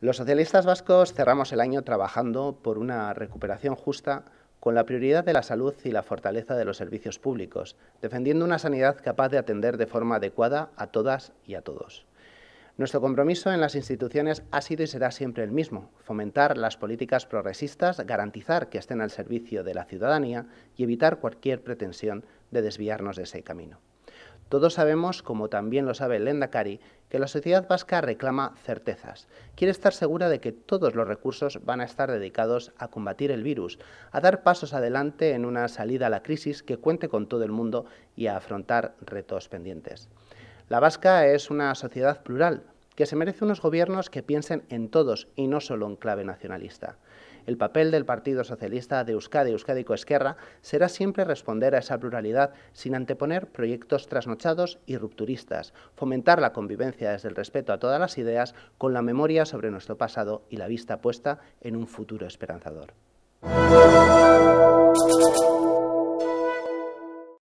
Los socialistas vascos cerramos el año trabajando por una recuperación justa con la prioridad de la salud y la fortaleza de los servicios públicos, defendiendo una sanidad capaz de atender de forma adecuada a todas y a todos. Nuestro compromiso en las instituciones ha sido y será siempre el mismo, fomentar las políticas progresistas, garantizar que estén al servicio de la ciudadanía y evitar cualquier pretensión de desviarnos de ese camino. Todos sabemos, como también lo sabe Lenda Cari, que la sociedad vasca reclama certezas. Quiere estar segura de que todos los recursos van a estar dedicados a combatir el virus, a dar pasos adelante en una salida a la crisis que cuente con todo el mundo y a afrontar retos pendientes. La vasca es una sociedad plural, que se merece unos gobiernos que piensen en todos y no solo en clave nacionalista. El papel del Partido Socialista de Euskadi, Euskadi Coesquerra será siempre responder a esa pluralidad sin anteponer proyectos trasnochados y rupturistas, fomentar la convivencia desde el respeto a todas las ideas con la memoria sobre nuestro pasado y la vista puesta en un futuro esperanzador.